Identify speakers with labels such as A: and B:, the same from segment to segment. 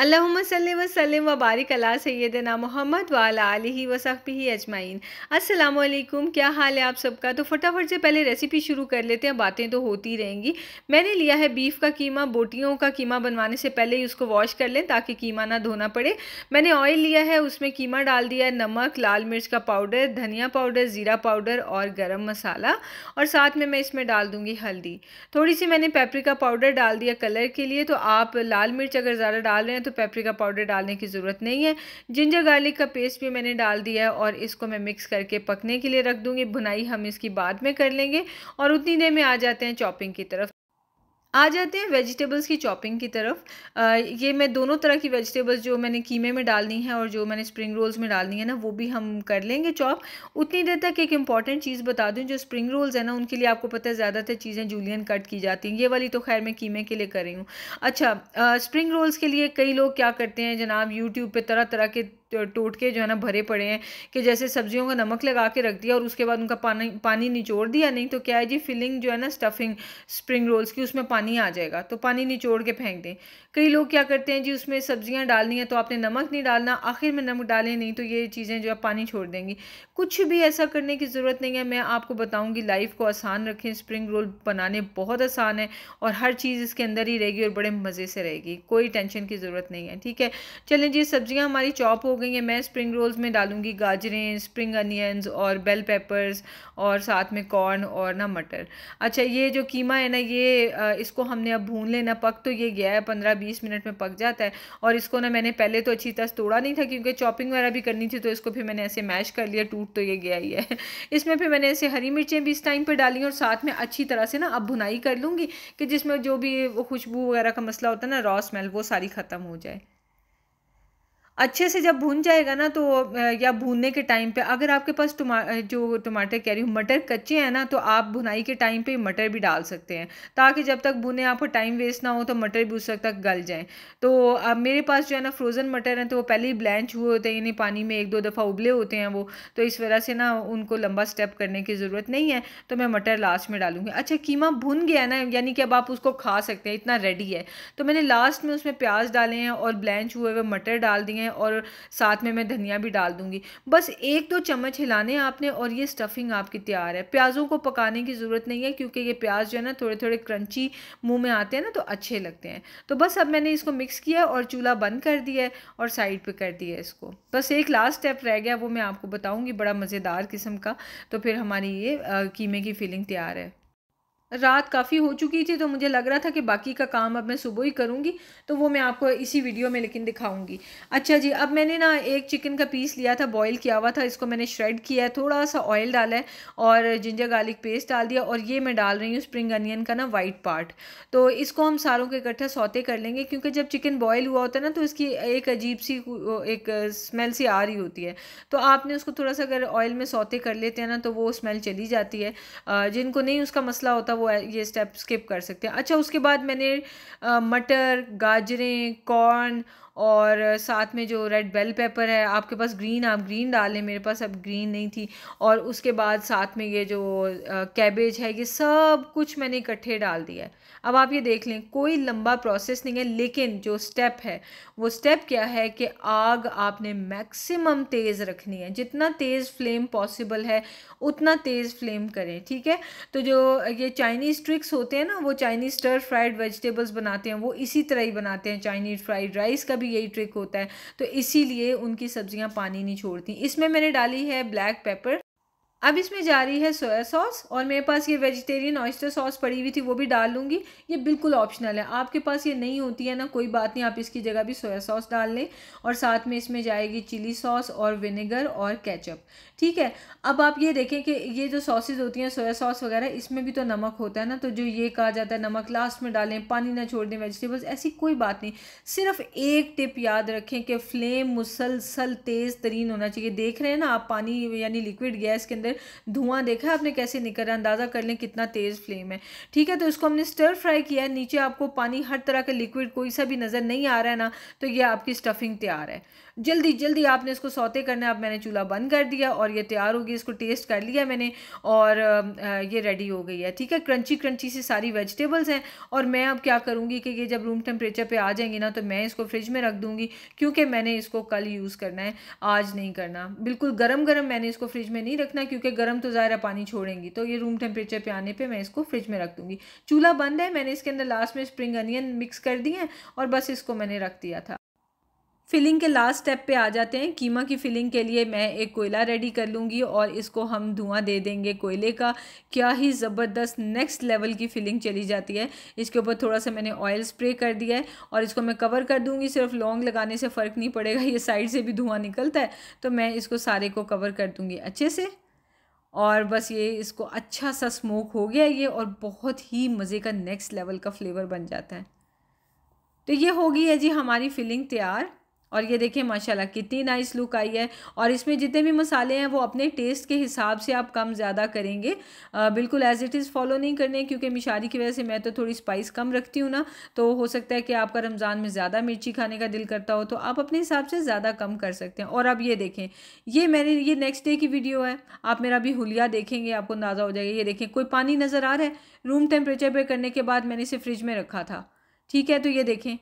A: अल्लाम वसलम व बारिक अला सैदना मोहम्मद वाला आलही वसफ़ी अजमाइन असलकुम क्या हाल है आप सबका तो फटाफट से पहले रेसिपी शुरू कर लेते हैं बातें तो होती रहेंगी मैंने लिया है बीफ का कीमा बोटियों का कीमा बनवाने से पहले ही उसको वॉश कर लें ताकि कीमा ना धोना पड़े मैंने ऑयल लिया है उसमें कीमा डाल दिया है नमक लाल मिर्च का पाउडर धनिया पाउडर ज़ीरा पाउडर और गर्म मसाला और साथ में मैं इसमें डाल दूँगी हल्दी थोड़ी सी मैंने पेपरिका पाउडर डाल दिया कलर के लिए तो आप लाल मिर्च अगर ज़्यादा डाल रहे हैं तो तो पेपरिका पाउडर डालने की ज़रूरत नहीं है जिंजर गार्लिक का पेस्ट भी मैंने डाल दिया है और इसको मैं मिक्स करके पकने के लिए रख दूँगी भुनाई हम इसकी बाद में कर लेंगे और उतनी देर में आ जाते हैं चॉपिंग की तरफ आ जाते हैं वेजिटेबल्स की चॉपिंग की तरफ आ, ये मैं दोनों तरह की वेजिटेबल्स जो मैंने कीमे में डालनी है और जो मैंने स्प्रिंग रोल्स में डालनी है ना वो भी हम कर लेंगे चॉप उतनी देर तक एक इंपॉर्टेंट चीज़ बता दूँ जो स्प्रिंग रोल्स है ना उनके लिए आपको पता है ज़्यादातर चीज़ें जूलियन कट की जाती हैं ये वाली तो खैर मैं कीमे के लिए कर रही हूँ अच्छा आ, स्प्रिंग रोल्स के लिए कई लोग क्या करते हैं जनाब यूट्यूब पर तरह तरह के टोट के जो है ना भरे पड़े हैं कि जैसे सब्जियों का नमक लगा के रख दिया और उसके बाद उनका पानी पानी निचोड़ दिया नहीं तो क्या है जी फिलिंग जो है ना स्टफिंग स्प्रिंग रोल्स की उसमें पानी आ जाएगा तो पानी निचोड़ के फेंक दें कई लोग क्या करते हैं जी उसमें सब्जियाँ डालनी है तो आपने नमक नहीं डालना आखिर में नमक डालें नहीं तो ये चीज़ें जो है पानी छोड़ देंगी कुछ भी ऐसा करने की ज़रूरत नहीं है मैं आपको बताऊँगी लाइफ को आसान रखें स्प्रिंग रोल बनाने बहुत आसान है और हर चीज़ इसके अंदर ही रहेगी और बड़े मज़े से रहेगी कोई टेंशन की ज़रूरत नहीं है ठीक है चलें जी सब्जियाँ हमारी चॉप हो गई हैं मैं स्प्रिंग रोल्स में डालूंगी गाजरें स्प्रिंग अनियंस और बेल पेपर्स और साथ में कॉर्न और ना मटर अच्छा ये जो कीमा है ना ये इसको हमने अब भून लेना पक तो ये गया है पंद्रह बीस मिनट में पक जाता है और इसको ना मैंने पहले तो अच्छी तरह तोड़ा नहीं था क्योंकि चॉपिंग वगैरह भी करनी थी तो इसको फिर मैंने ऐसे मैश कर लिया टूट तो ये गया ही है इसमें फिर मैंने ऐसे हरी मिर्चें भी इस टाइम पर डाली और साथ में अच्छी तरह से ना अब भुनाई कर लूँगी कि जिसमें जो भी वो खुशबू वगैरह का मसला होता है ना रॉ स्मेल वो सारी ख़त्म हो जाए अच्छे से जब भून जाएगा ना तो या भूनने के टाइम पे अगर आपके पास टमा जो टमाटर कह रही हूँ मटर कच्चे हैं ना तो आप भुनाई के टाइम पे मटर भी डाल सकते हैं ताकि जब तक भुने आपको टाइम वेस्ट ना हो तो मटर भी उस वक्त तक गल जाएँ तो अब मेरे पास जो है ना फ्रोज़न मटर हैं तो वो पहले ही ब्लैंच हुए होते हैं यानी पानी में एक दो दफ़ा उबले होते हैं वो तो इस वजह से ना उनको लंबा स्टेप करने की ज़रूरत नहीं है तो मैं मटर लास्ट में डालूंगी अच्छा कीमा भुन गया ना यानी कि अब आप उसको खा सकते हैं इतना रेडी है तो मैंने लास्ट में उसमें प्याज डाले हैं और ब्लैंच हुए हुए मटर डाल दिए हैं और साथ में मैं धनिया भी डाल दूंगी बस एक दो चम्मच हिलाने आपने और ये स्टफिंग आपकी तैयार है प्याज़ों को पकाने की ज़रूरत नहीं है क्योंकि ये प्याज जो है ना थोड़े थोड़े क्रंची मुँह में आते हैं ना तो अच्छे लगते हैं तो बस अब मैंने इसको मिक्स किया और चूल्हा बंद कर दिया है और साइड पर कर दिया है इसको बस एक लास्ट स्टेप रह गया वो मैं आपको बताऊँगी बड़ा मज़ेदार किस्म का तो फिर हमारी ये कीमे की फिलिंग तैयार है रात काफ़ी हो चुकी थी तो मुझे लग रहा था कि बाकी का काम अब मैं सुबह ही करूँगी तो वो मैं आपको इसी वीडियो में लेकिन दिखाऊँगी अच्छा जी अब मैंने ना एक चिकन का पीस लिया था बॉईल किया हुआ था इसको मैंने श्रेड किया है थोड़ा सा ऑयल डाला है और जिंजर गार्लिक पेस्ट डाल दिया और ये मैं डाल रही हूँ स्प्रिंग अनियन का ना वाइट पार्ट तो इसको हम सारों के इकट्ठा सौते कर लेंगे क्योंकि जब चिकन बॉयल हुआ होता है ना तो इसकी एक अजीब सी एक स्मेल सी आ रही होती है तो आपने उसको थोड़ा सा अगर ऑयल में सौते कर लेते हैं ना तो वो स्मेल चली जाती है जिनको नहीं उसका मसला होता वो ये स्टेप स्किप कर सकते हैं अच्छा उसके बाद मैंने मटर गाजरें कॉर्न और साथ में जो रेड बेल पेपर है आपके पास ग्रीन आप ग्रीन डालें मेरे पास अब ग्रीन नहीं थी और उसके बाद साथ में ये जो कैबेज है ये सब कुछ मैंने इकट्ठे डाल दिया है अब आप ये देख लें कोई लंबा प्रोसेस नहीं है लेकिन जो स्टेप है वो स्टेप क्या है कि आग आपने मैक्सिमम तेज़ रखनी है जितना तेज़ फ्लेम पॉसिबल है उतना तेज़ फ्लेम करें ठीक है तो जो ये चाइना चाइनीज़ ट्रिक्स होते हैं ना वो चाइनीज़ स्टर फ्राइड वेजिटेबल्स बनाते हैं वो इसी तरह ही बनाते हैं चाइनीज़ फ्राइड राइस का भी यही ट्रिक होता है तो इसीलिए उनकी सब्जियां पानी नहीं छोड़ती इसमें मैंने डाली है ब्लैक पेपर अब इसमें जा रही है सोया सॉस और मेरे पास ये वेजिटेरियन ऑयस्टर सॉस पड़ी हुई थी वो भी डाल लूँगी ये बिल्कुल ऑप्शनल है आपके पास ये नहीं होती है ना कोई बात नहीं आप इसकी जगह भी सोया सॉस डाल लें और साथ में इसमें जाएगी चिली सॉस और विनेगर और केचप ठीक है अब आप ये देखें कि ये जो सॉसेज होती हैं सोया सॉस वगैरह इसमें भी तो नमक होता है ना तो जो ये कहा जाता है नमक लास्ट में डालें पानी ना छोड़ दें वेजिटेबल्स ऐसी कोई बात नहीं सिर्फ एक टिप याद रखें कि फ्लेम मुसलसल तेज़ तरीन होना चाहिए देख रहे हैं ना आप पानी यानी लिक्विड गैस के अंदर फिर धुआं देखा आपने कैसे निकल रहा अंदाज़ा कर लें कितना तेज़ फ्लेम है ठीक है तो इसको हमने स्टर फ्राई किया है नीचे आपको पानी हर तरह का लिक्विड कोई सा भी नज़र नहीं आ रहा है ना तो ये आपकी स्टफिंग तैयार है जल्दी जल्दी आपने इसको सौते करना है अब मैंने चूल्हा बंद कर दिया और ये तैयार होगी इसको टेस्ट कर लिया मैंने और ये रेडी हो गई है ठीक है क्रंची क्रंची सी सारी वेजिटेबल्स हैं और मैं अब क्या करूँगी कि ये जब रूम टेम्परेचर पे आ जाएंगी ना तो मैं इसको फ्रिज में रख दूँगी क्योंकि मैंने इसको कल यूज़ करना है आज नहीं करना बिल्कुल गर्म गर्म मैंने इसको फ्रिज में नहीं रखना क्योंकि क्योंकि गर्म तो ज़ाहिर पानी छोड़ेंगी तो ये रूम टेम्परेचर पे आने पे मैं इसको फ्रिज में रख दूँगी चूल्हा बंद है मैंने इसके अंदर लास्ट में स्प्रिंग अनियन मिक्स कर दी है और बस इसको मैंने रख दिया था फिलिंग के लास्ट स्टेप पे आ जाते हैं कीमा की फिलिंग के लिए मैं एक कोयला रेडी कर लूँगी और इसको हम धुआं दे देंगे कोयले का क्या ही ज़बरदस्त नेक्स्ट लेवल की फिलिंग चली जाती है इसके ऊपर थोड़ा सा मैंने ऑयल स्प्रे कर दिया है और इसको मैं कवर कर दूँगी सिर्फ लॉन्ग लगाने से फ़र्क नहीं पड़ेगा ये साइड से भी धुआं निकलता है तो मैं इसको सारे को कवर कर दूँगी अच्छे से और बस ये इसको अच्छा सा स्मोक हो गया ये और बहुत ही मज़े का नेक्स्ट लेवल का फ्लेवर बन जाता है तो ये होगी है जी हमारी फिलिंग तैयार और ये देखिए माशाल्लाह कितनी नाइस लुक आई है और इसमें जितने भी मसाले हैं वो अपने टेस्ट के हिसाब से आप कम ज़्यादा करेंगे आ, बिल्कुल एज इट इज़ फॉलो नहीं करने क्योंकि मिशारी की वजह से मैं तो थोड़ी स्पाइस कम रखती हूँ ना तो हो सकता है कि आपका रमज़ान में ज़्यादा मिर्ची खाने का दिल करता हो तो आप अपने हिसाब से ज़्यादा कम कर सकते हैं और अब ये देखें ये मैंने ये नेक्स्ट डे की वीडियो है आप मेरा भी हुलिया देखेंगे आपको अंदाज़ा हो जाएगा ये देखें कोई पानी नज़र आ रहा है रूम टेम्परेचर पर करने के बाद मैंने इसे फ्रिज में रखा था ठीक है तो ये देखें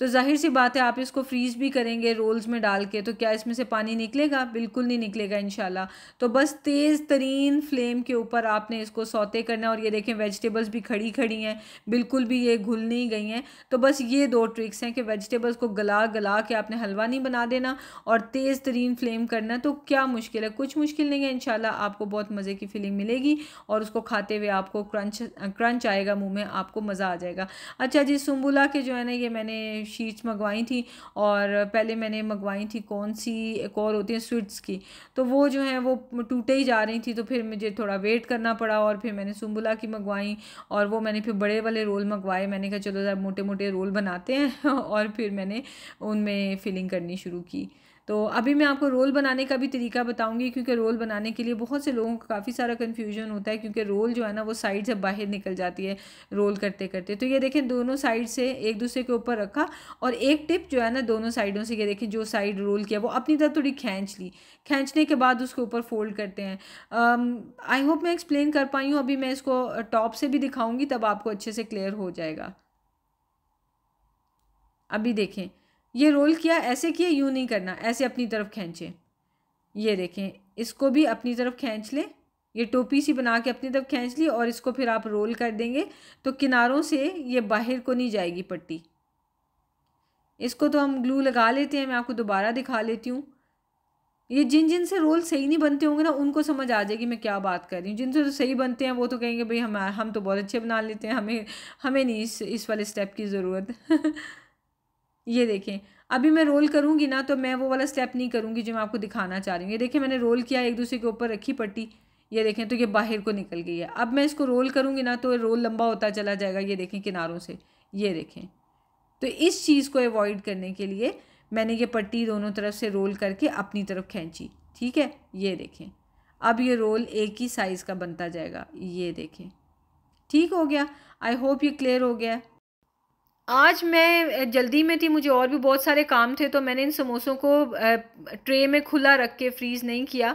A: तो जाहिर सी बात है आप इसको फ्रीज़ भी करेंगे रोल्स में डाल के तो क्या इसमें से पानी निकलेगा बिल्कुल नहीं निकलेगा इन तो बस तेज़ तरीन फ्लेम के ऊपर आपने इसको सौते करना और ये देखें वेजिटेबल्स भी खड़ी खड़ी हैं बिल्कुल भी ये घुल नहीं गई हैं तो बस ये दो ट्रिक्स हैं कि वेजिटेबल्स को गला गला के आपने हलवा नहीं बना देना और तेज़ तरीन फ्लेम करना तो क्या मुश्किल है कुछ मुश्किल नहीं है इन आपको बहुत मज़े की फीलिंग मिलेगी और उसको खाते हुए आपको क्रंच क्रंच आएगा मुँह में आपको मज़ा आ जाएगा अच्छा जी सुम्बुला के जो है ना ये मैंने शीट्स मंगवाई थी और पहले मैंने मंगवाई थी कौन सी एक और होती है स्विट्स की तो वो जो है वो टूटे ही जा रही थी तो फिर मुझे थोड़ा वेट करना पड़ा और फिर मैंने सुम्बुला की मंगवाई और वो मैंने फिर बड़े वाले रोल मंगवाए मैंने कहा चलो ज़रा मोटे मोटे रोल बनाते हैं और फिर मैंने उनमें फिलिंग करनी शुरू की तो अभी मैं आपको रोल बनाने का भी तरीका बताऊंगी क्योंकि रोल बनाने के लिए बहुत से लोगों का काफ़ी सारा कन्फ्यूजन होता है क्योंकि रोल जो है ना वो साइड से बाहर निकल जाती है रोल करते करते तो ये देखें दोनों साइड से एक दूसरे के ऊपर रखा और एक टिप जो है ना दोनों साइडों से ये देखें जो साइड रोल किया वो अपनी तरफ थोड़ी खींच ली खींचने के बाद उसके ऊपर फोल्ड करते हैं आई होप मैं एक्सप्लेन कर पाई हूँ अभी मैं इसको टॉप से भी दिखाऊँगी तब आपको अच्छे से क्लियर हो जाएगा अभी देखें ये रोल किया ऐसे किया यूँ नहीं करना ऐसे अपनी तरफ खींचें ये देखें इसको भी अपनी तरफ खींच लें ये टोपी सी बना के अपनी तरफ खींच ली और इसको फिर आप रोल कर देंगे तो किनारों से ये बाहर को नहीं जाएगी पट्टी इसको तो हम ग्लू लगा लेते हैं मैं आपको दोबारा दिखा लेती हूँ ये जिन जिन से रोल सही नहीं बनते होंगे ना उनको समझ आ जाएगी मैं क्या बात कर रही हूँ जिनसे तो सही बनते हैं वो तो कहेंगे भाई हम हम तो बहुत अच्छे बना लेते हैं हमें हमें नहीं इस इस वाले स्टेप की ज़रूरत ये देखें अभी मैं रोल करूँगी ना तो मैं वो वाला स्टेप नहीं करूँगी जो मैं आपको दिखाना चाह रही हूँ ये देखें मैंने रोल किया एक दूसरे के ऊपर रखी पट्टी ये देखें तो ये बाहर को निकल गई है अब मैं इसको रोल करूँगी ना तो रोल लंबा होता चला जाएगा ये देखें किनारों से ये देखें तो इस चीज़ को अवॉइड करने के लिए मैंने ये पट्टी दोनों तरफ से रोल करके अपनी तरफ खींची ठीक है ये देखें अब ये रोल एक ही साइज़ का बनता जाएगा ये देखें ठीक हो गया आई होप ये क्लियर हो गया आज मैं जल्दी में थी मुझे और भी बहुत सारे काम थे तो मैंने इन समोसों को ट्रे में खुला रख के फ्रीज़ नहीं किया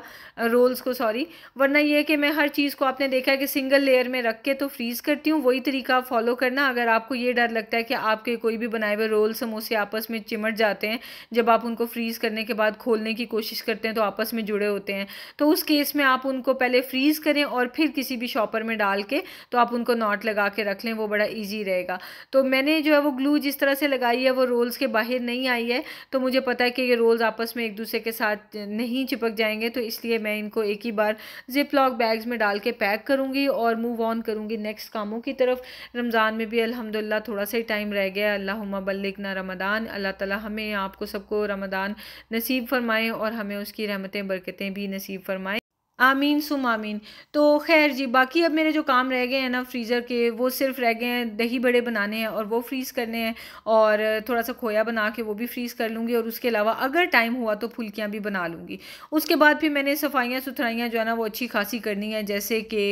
A: रोल्स को सॉरी वरना यह कि मैं हर चीज़ को आपने देखा है कि सिंगल लेयर में रख के तो फ्रीज़ करती हूँ वही तरीका फॉलो करना अगर आपको ये डर लगता है कि आपके कोई भी बनाए हुए रोल समोसे आपस में चिमट जाते हैं जब आप उनको फ्रीज़ करने के बाद खोलने की कोशिश करते हैं तो आपस में जुड़े होते हैं तो उस केस में आप उनको पहले फ्रीज़ करें और फिर किसी भी शॉपर में डाल के तो आप उनको नॉट लगा के रख लें वो बड़ा ईजी रहेगा तो मैंने जो वो ग्लू जिस तरह से लगाई है वो रोल्स के बाहर नहीं आई है तो मुझे पता है कि ये रोल्स आपस में एक दूसरे के साथ नहीं चिपक जाएंगे तो इसलिए मैं इनको एक ही बार जिप लॉक बैग्स में डाल के पैक करूँगी और मूव ऑन करूँगी नेक्स्ट कामों की तरफ रमज़ान में भी अलहमदिल्ला थोड़ा सा ही टाइम रह गया अल्लाह बल्लिकना रमदान अल्लाह ताली हमें आपको सबको रमदान नसीब फरमाएँ और हमें उसकी रहमतें बरकतें भी नसीब फरमाएँ आमीन सुम आमीन तो खैर जी बाकी अब मेरे जो काम रह गए हैं ना फ्रीज़र के वो सिर्फ रह गए हैं दही बड़े बनाने हैं और वो फ्रीज़ करने हैं और थोड़ा सा खोया बना के वो भी फ्रीज़ कर लूँगी और उसके अलावा अगर टाइम हुआ तो फुल्कियाँ भी बना लूँगी उसके बाद फिर मैंने सफाइयाँ सुथराइयाँ जो है ना वो अच्छी खासी करनी है जैसे कि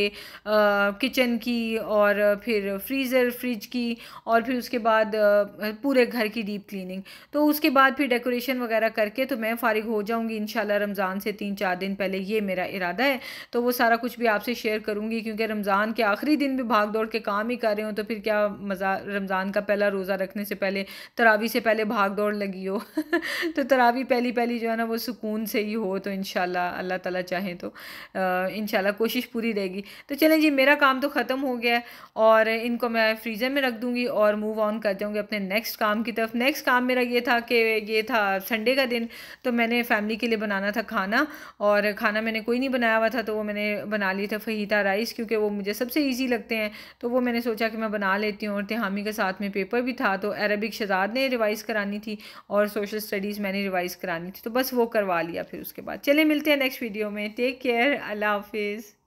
A: किचन की और फिर फ्रीज़र फ्रिज की और फिर उसके बाद पूरे घर की डीप क्लिनिंग तो उसके बाद फिर डेकोरेशन वगैरह करके तो मैं फ़ारिग हो जाऊँगी इन रमज़ान से तीन चार दिन पहले ये मेरा इरादा ज़्यादा है तो वो सारा कुछ भी आपसे शेयर करूँगी क्योंकि रमज़ान के आखिरी दिन भी भाग दौड़ के काम ही कर रहे हो तो फिर क्या मज़ा रमज़ान का पहला रोज़ा रखने से पहले तरावी से पहले भाग दौड़ लगी हो तो तरावी पहली पहली जो है ना वो सुकून से ही हो तो इन अल्लाह ताला चाहें तो इन कोशिश पूरी रहेगी तो चलें जी मेरा काम तो ख़त्म हो गया है और इनको मैं फ्रीज़र में रख दूँगी और मूव ऑन कर जाऊँगी अपने नेक्स्ट काम की तरफ नेक्स्ट काम मेरा ये था कि ये था संडे का दिन तो मैंने फैमिली के लिए बनाना था खाना और खाना मैंने कोई नहीं बनाया बनाया हुआ था तो वो मैंने बना लिए थे फहीता राइस क्योंकि वो मुझे सबसे ईजी लगते हैं तो वो मैंने सोचा कि मैं बना लेती हूँ और तिहामी के साथ में पेपर भी था तो अरबिक शजाद ने रिवाइज़ करानी थी और सोशल स्टडीज़ मैंने रिवाइज़ करानी थी तो बस वो करवा लिया फिर उसके बाद चले मिलते हैं नेक्स्ट वीडियो में टेक केयर अल्लाह हाफिज़